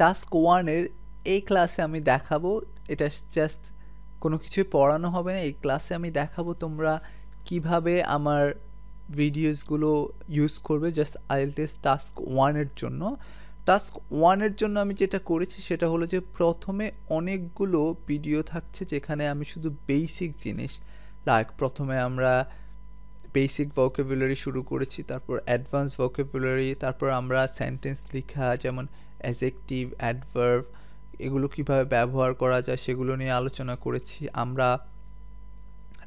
task ওয়ানের এই ক্লাসে আমি দেখাবো এটা জাস্ট কোনো কিছুই পড়ানো হবে না এই ক্লাসে আমি দেখাবো তোমরা কিভাবে আমার ভিডিওসগুলো ইউজ করবে জাস্ট আইএলটিএস টাস্ক ওয়ানের জন্য টাস্ক ওয়ানের জন্য আমি যেটা করেছি সেটা হলো যে প্রথমে অনেকগুলো ভিডিও থাকছে যেখানে আমি শুধু বেসিক জিনিস লাইক প্রথমে আমরা বেসিক ভোকেবুলারি শুরু করেছি তারপর অ্যাডভান্স ভোকেবুলারি তারপর আমরা সেন্টেন্স লেখা যেমন অ্যাজেকটিভ অ্যাডভার্ভ এগুলো কিভাবে ব্যবহার করা যায় সেগুলো নিয়ে আলোচনা করেছি আমরা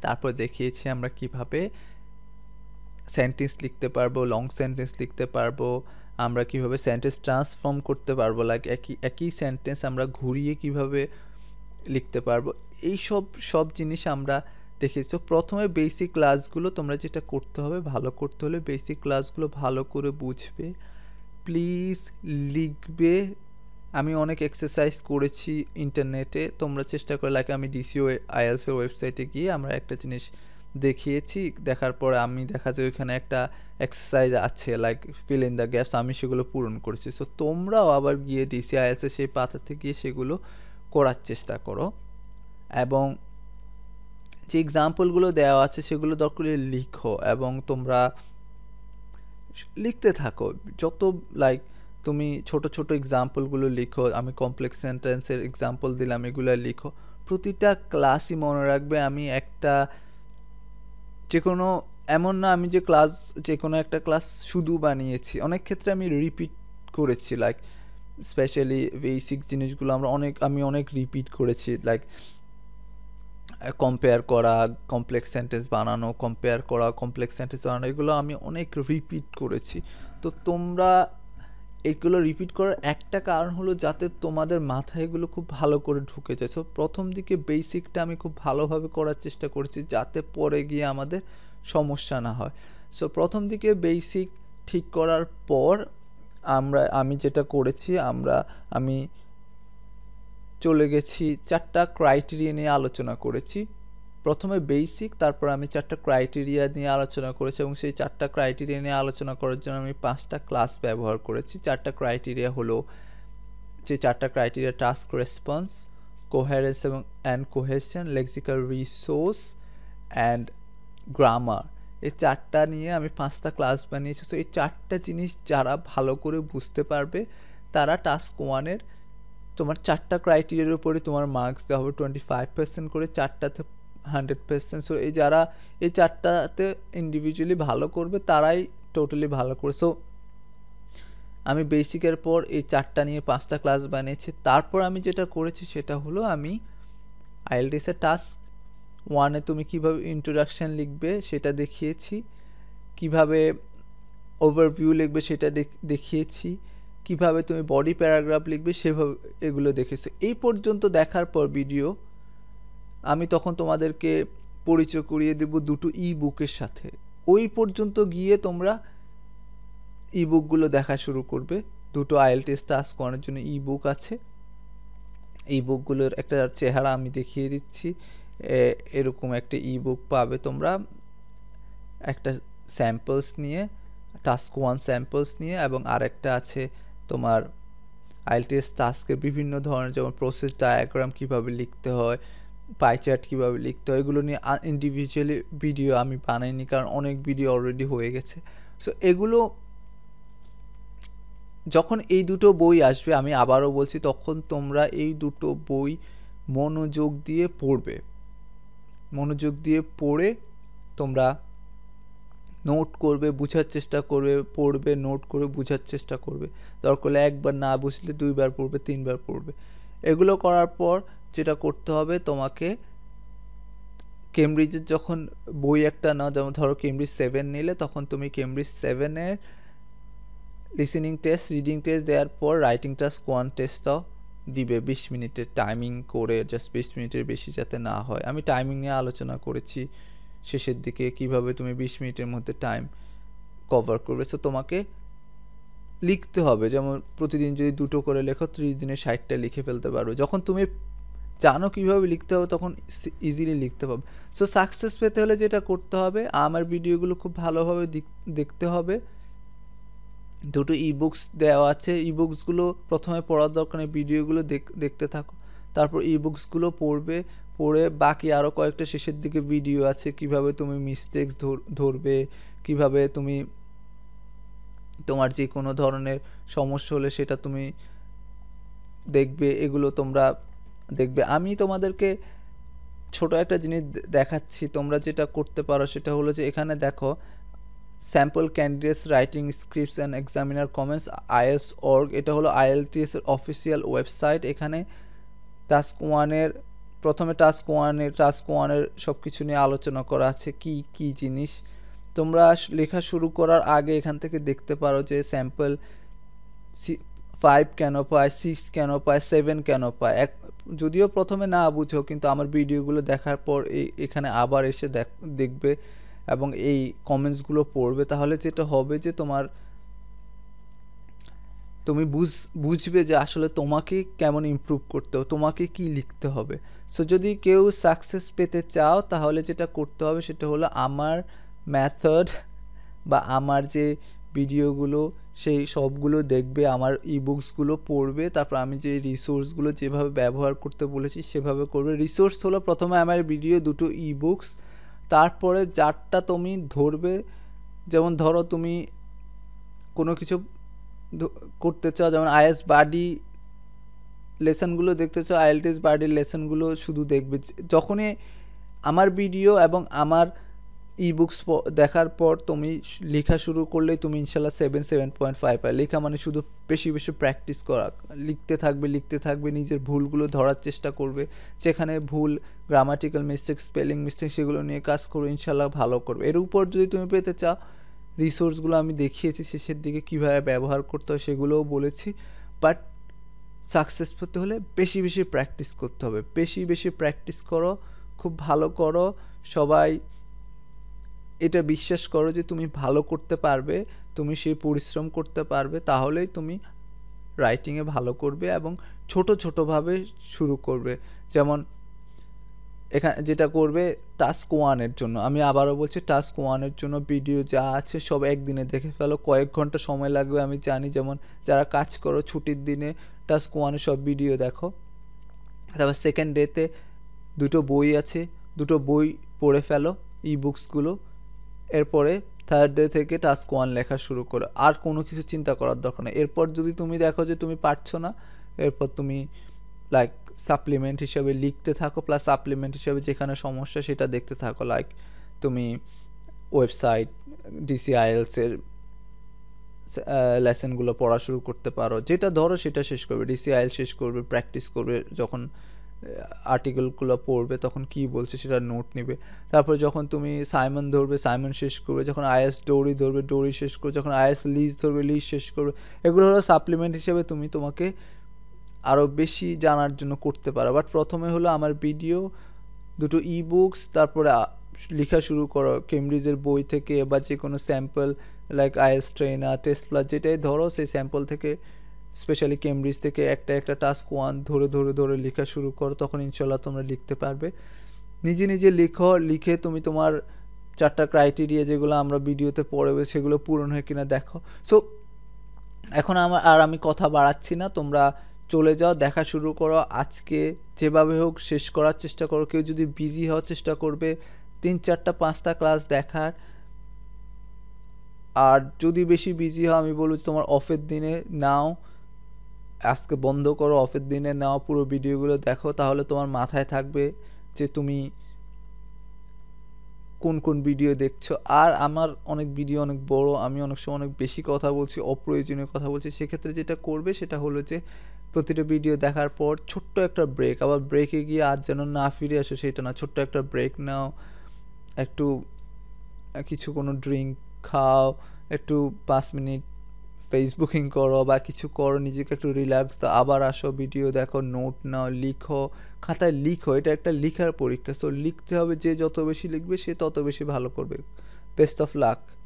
তারপর দেখিয়েছি আমরা কিভাবে সেন্টেন্স লিখতে পারবো লং সেন্টেন্স লিখতে পারবো আমরা কিভাবে সেন্টেন্স ট্রান্সফর্ম করতে পারবো লাইক একই একই সেন্টেন্স আমরা ঘুরিয়ে কিভাবে লিখতে পারবো এই সব সব জিনিস আমরা দেখেছি তো প্রথমে বেসিক ক্লাসগুলো তোমরা যেটা করতে হবে ভালো করতে হলে বেসিক ক্লাসগুলো ভালো করে বুঝবে প্লিজ লিখবে আমি অনেক এক্সারসাইজ করেছি ইন্টারনেটে তোমরা চেষ্টা করে লাগে আমি ডিসিও আইএলসের ওয়েবসাইটে গিয়ে আমরা একটা জিনিস দেখিয়েছি দেখার পর আমি দেখা যায় ওইখানে একটা এক্সারসাইজ আছে like fill in the gaps আমি সেগুলো পূরণ করেছি সো তোমরাও আবার গিয়ে ডিসি আইএলসে সেই পাতাতে গিয়ে সেগুলো করার চেষ্টা করো এবং যে এক্সাম্পলগুলো দেওয়া আছে সেগুলো দরকার লিখো এবং তোমরা লিখতে থাকো যত লাইক তুমি ছোট ছোট এক্সাম্পলগুলো লিখো আমি কমপ্লেক্স সেন্টেন্সের এক্সাম্পল দিলাম এগুলো লিখো প্রতিটা ক্লাসই মনে রাখবে আমি একটা যে কোনো এমন না আমি যে ক্লাস যে কোনো একটা ক্লাস শুধু বানিয়েছি অনেক ক্ষেত্রে আমি রিপিট করেছি লাইক স্পেশালি বেসিক জিনিসগুলো আমরা অনেক আমি অনেক রিপিট করেছি লাইক কম্পেয়ার করা কমপ্লেক্স সেন্টেন্স বানানো কম্পেয়ার করা কমপ্লেক্স সেন্টেন্স বানানো এগুলো আমি অনেক রিপিট করেছি তো তোমরা এগুলো রিপিট করার একটা কারণ হলো যাতে তোমাদের মাথায় এগুলো খুব ভালো করে ঢুকে যায় সো প্রথম দিকে বেসিকটা আমি খুব ভালোভাবে করার চেষ্টা করেছি যাতে পরে গিয়ে আমাদের সমস্যা না হয় সো প্রথম দিকে বেসিক ঠিক করার পর আমরা আমি যেটা করেছি আমরা আমি চলে গেছি চারটা ক্রাইটেরিয়া নিয়ে আলোচনা করেছি প্রথমে বেসিক তারপর আমি চারটা ক্রাইটেরিয়া নিয়ে আলোচনা করেছি এবং সেই চারটা ক্রাইটেরিয়া নিয়ে আলোচনা করার জন্য আমি পাঁচটা ক্লাস ব্যবহার করেছি চারটা ক্রাইটেরিয়া হলো যে চারটা ক্রাইটেরিয়া টাস্ক রেসপন্স কোহারেন্স এবং and cohesion lexical resource and grammar এই চারটা নিয়ে আমি পাঁচটা ক্লাস বানিয়েছি তো এই চারটা জিনিস যারা ভালো করে বুঝতে পারবে তারা টাস্ক ওয়ানের তোমার চারটা ক্রাইটেরিয়ার উপরে তোমার মার্কস দেওয়া হবে টোয়েন্টি ফাইভ পার্সেন্ট করে চারটাতে হান্ড্রেড পার্সেন্ট সো এই যারা এই চারটাতে ইন্ডিভিজুয়ালি ভালো করবে তারাই টোটালি ভালো করে সো আমি বেসিকের পর এই চারটা নিয়ে পাঁচটা ক্লাস বানিয়েছি তারপর আমি যেটা করেছি সেটা হলো আমি আইএলটিএসের টাস্ক ওয়ানে তুমি কিভাবে ইন্ট্রোডাকশান লিখবে সেটা দেখিয়েছি কিভাবে ওভারভিউ লিখবে সেটা দেখিয়েছি কিভাবে তুমি বডি প্যারাগ্রাফ লিখবে সেভাবে এগুলো দেখেছো এই পর্যন্ত দেখার পর ভিডিও আমি তখন তোমাদেরকে পরিচয় করিয়ে দেব দুটো ই বুকের সাথে ওই পর্যন্ত গিয়ে তোমরা ই বুকগুলো দেখা শুরু করবে দুটো আইএল টেস্ট টাস্ক করার জন্য ই বুক আছে ই বুকগুলোর একটা চেহারা আমি দেখিয়ে দিচ্ছি এরকম একটা ই বুক পাবে তোমরা একটা স্যাম্পলস নিয়ে টাস্ক ওয়ান স্যাম্পলস নিয়ে এবং আরেকটা আছে তোমার আইএলটিএস টাস্কের বিভিন্ন ধরনের যেমন প্রসেস ডায়াগ্রাম কিভাবে লিখতে হয় পাইচার্ট কীভাবে লিখতে হয় এগুলো নিয়ে ইন্ডিভিজুয়ালি ভিডিও আমি বানাইনি কারণ অনেক ভিডিও অলরেডি হয়ে গেছে সো এগুলো যখন এই দুটো বই আসবে আমি আবারও বলছি তখন তোমরা এই দুটো বই মনোযোগ দিয়ে পড়বে মনোযোগ দিয়ে পড়ে তোমরা নোট করবে বোঝার চেষ্টা করবে পড়বে নোট করে বোঝার চেষ্টা করবে দরকার হলে একবার না বুঝলে দুইবার পড়বে তিনবার পড়বে এগুলো করার পর যেটা করতে হবে তোমাকে কেমব্রিজের যখন বই একটা না যেমন ধরো কেমব্রিজ সেভেন নিলে তখন তুমি কেমব্রিজ সেভেনের লিসেনিং টেস্ট রিডিং টেস্ট দেওয়ার পর রাইটিং টাস্ক ওয়ান টেস্টটাও দিবে বিশ মিনিটের টাইমিং করে জাস্ট বিশ মিনিটের বেশি যাতে না হয় আমি টাইমিং নিয়ে আলোচনা করেছি শেষের দিকে কিভাবে তুমি বিশ মিনিটের মধ্যে টাইম কভার করবে সো তোমাকে লিখতে হবে যেমন প্রতিদিন যদি দুটো করে লেখো ত্রিশ দিনে ষাটটা লিখে ফেলতে পারবে যখন তুমি জানো কীভাবে লিখতে হবে তখন ইজিলি লিখতে পারবে সো সাকসেস পেতে হলে যেটা করতে হবে আমার ভিডিওগুলো খুব ভালোভাবে দেখতে হবে দুটো ই বুকস দেওয়া আছে ই বুকসগুলো প্রথমে পড়ার দরকার ভিডিওগুলো দেখতে থাকো তারপর ই বুকসগুলো পড়বে পড়ে বাকি আরও কয়েকটা শেষের দিকে ভিডিও আছে কিভাবে তুমি মিস্টেক্স ধরবে কিভাবে তুমি তোমার যে কোনো ধরনের সমস্যা হলে সেটা তুমি দেখবে এগুলো তোমরা দেখবে আমি তোমাদেরকে ছোট একটা জিনিস দেখাচ্ছি তোমরা যেটা করতে পারো সেটা হলো যে এখানে দেখো sample candidates writing scripts and examiner comments IS org এটা হলো আইএলটিএস এর অফিসিয়াল ওয়েবসাইট এখানে টাস্ক ওয়ানের প্রথমে টাস্ক ওয়ানে টাস্ক ওয়ানের সব কিছু নিয়ে আলোচনা করা আছে কি কি জিনিস তোমরা লেখা শুরু করার আগে এখান থেকে দেখতে পারো যে স্যাম্পল ফাইভ কেন পায় সিক্স কেন পায় সেভেন কেন পায় এক যদিও প্রথমে না বুঝো কিন্তু আমার ভিডিওগুলো দেখার পর এই এখানে আবার এসে দেখবে এবং এই কমেন্টসগুলো পড়বে তাহলে যেটা হবে যে তোমার তুমি বুঝ বুঝবে যে আসলে তোমাকে কেমন ইম্প্রুভ করতে হবে তোমাকে কি লিখতে হবে সো যদি কেউ সাকসেস পেতে চাও তাহলে যেটা করতে হবে সেটা হলো আমার ম্যাথড বা আমার যে ভিডিওগুলো সেই সবগুলো দেখবে আমার ই বুকসগুলো পড়বে তারপর আমি যে রিসোর্সগুলো যেভাবে ব্যবহার করতে বলেছি সেভাবে করবে রিসোর্স হলো প্রথমে আমার ভিডিও দুটো ই বুকস তারপরে যারটা তুমি ধরবে যেমন ধরো তুমি কোনো কিছু করতে চাও যেমন আইএস বাডি লেসনগুলো দেখতে চাও আইএলটিএস বাডির লেসনগুলো শুধু দেখবে যখনই আমার ভিডিও এবং আমার ই বুকস দেখার পর তুমি লেখা শুরু করলে তুমি ইনশাল্লাহ সেভেন সেভেন পয়েন্ট ফাইভ পায় লেখা মানে শুধু বেশি বেশি প্র্যাকটিস করা লিখতে থাকবে লিখতে থাকবে নিজের ভুলগুলো ধরার চেষ্টা করবে যেখানে ভুল গ্রামাটিক্যাল মিস্টেক স্পেলিং মিস্টেক সেগুলো নিয়ে কাজ করবে ইনশাল্লাহ ভালো করবে এর উপর যদি তুমি পেতে চাও রিসোর্সগুলো আমি দেখিয়েছি শেষের দিকে কীভাবে ব্যবহার করতে হয় সেগুলোও বলেছি বাট সাকসেস পেতে হলে বেশি বেশি প্র্যাকটিস করতে হবে বেশি বেশি প্র্যাকটিস করো খুব ভালো করো সবাই এটা বিশ্বাস করো যে তুমি ভালো করতে পারবে তুমি সেই পরিশ্রম করতে পারবে তাহলেই তুমি রাইটিংয়ে ভালো করবে এবং ছোট ছোটোভাবে শুরু করবে যেমন এখানে যেটা করবে টাস্ক ওয়ানের জন্য আমি আবারও বলছি টাস্ক ওয়ানের জন্য ভিডিও যা আছে সব একদিনে দেখে ফেলো কয়েক ঘন্টা সময় লাগবে আমি জানি যেমন যারা কাজ করো ছুটির দিনে টাস্ক ওয়ানে সব ভিডিও দেখো তারপর সেকেন্ড ডেতে দুটো বই আছে দুটো বই পড়ে ফেলো ই বুকসগুলো এরপরে থার্ড ডে থেকে টাস্ক ওয়ান লেখা শুরু করো আর কোনো কিছু চিন্তা করার দরকার নেই এরপর যদি তুমি দেখো যে তুমি পারছো না এরপর তুমি লাইক সাপ্লিমেন্ট হিসেবে লিখতে থাকো প্লাস সাপ্লিমেন্ট হিসেবে যেখানে সমস্যা সেটা দেখতে থাকো লাইক তুমি ওয়েবসাইট ডিসিআইএলসের লেসেনগুলো পড়া শুরু করতে পারো যেটা ধরো সেটা শেষ করবে ডিসিআইএল শেষ করবে প্র্যাকটিস করবে যখন আর্টিকেলগুলো পড়বে তখন কি বলছে সেটা নোট নেবে তারপরে যখন তুমি সাইমন ধরবে সাইমন শেষ করবে যখন আইএস ডোরি ধরবে ডোরি শেষ করবে যখন আইএস লিজ ধরবে লিজ শেষ করবে এগুলো হলো সাপ্লিমেন্ট হিসেবে তুমি তোমাকে আরও বেশি জানার জন্য করতে পারো বাট প্রথমে হলো আমার ভিডিও দুটো ই বুকস তারপরে লেখা শুরু করো কেমব্রিজের বই থেকে বা যে কোনো sample like IS trainer plus যেটাই ধরো সেই স্যাম্পল থেকে স্পেশালি কেমব্রিজ থেকে একটা একটা টাস্ক ওয়ান ধরে ধরে ধরে লেখা শুরু করো তখন ইনশাল্লাহ তোমরা লিখতে পারবে নিজে নিজে লিখো লিখে তুমি তোমার চারটা ক্রাইটেরিয়া যেগুলো আমরা ভিডিওতে পড়বে সেগুলো পূরণ হয় কিনা দেখো সো এখন আমার আর আমি কথা বাড়াচ্ছি না তোমরা চলে যাও দেখা শুরু করো আজকে যেভাবে হোক শেষ করার চেষ্টা করো কেউ যদি বিজি হওয়ার চেষ্টা করবে তিন চারটা পাঁচটা ক্লাস দেখার আর যদি বেশি বিজি হয় আমি বলবো তোমার অফের দিনে নাও আজকে বন্ধ করো অফের দিনে নাও পুরো ভিডিওগুলো দেখো তাহলে তোমার মাথায় থাকবে যে তুমি কোন কোন ভিডিও দেখছো আর আমার অনেক ভিডিও অনেক বড় আমি অনেক সময় অনেক বেশি কথা বলছি অপ্রয়োজনীয় কথা বলছি সেক্ষেত্রে যেটা করবে সেটা হলো যে প্রতিটা ভিডিও দেখার পর ছোট্ট একটা ব্রেক আবার ব্রেকে গিয়ে আর যেন না ফিরে আসে সেটা না ছোট্ট একটা ব্রেক নাও একটু কিছু কোনো ড্রিঙ্ক খাও একটু পাঁচ মিনিট ফেসবুকিং করো বা কিছু করো নিজেকে একটু রিল্যাক্স দাও আবার আসো ভিডিও দেখো নোট নাও লিখো খাতায় লিখো এটা একটা লিখার পরীক্ষা সো লিখতে হবে যে যত বেশি লিখবে সে তত বেশি ভালো করবে বেস্ট অফ লাক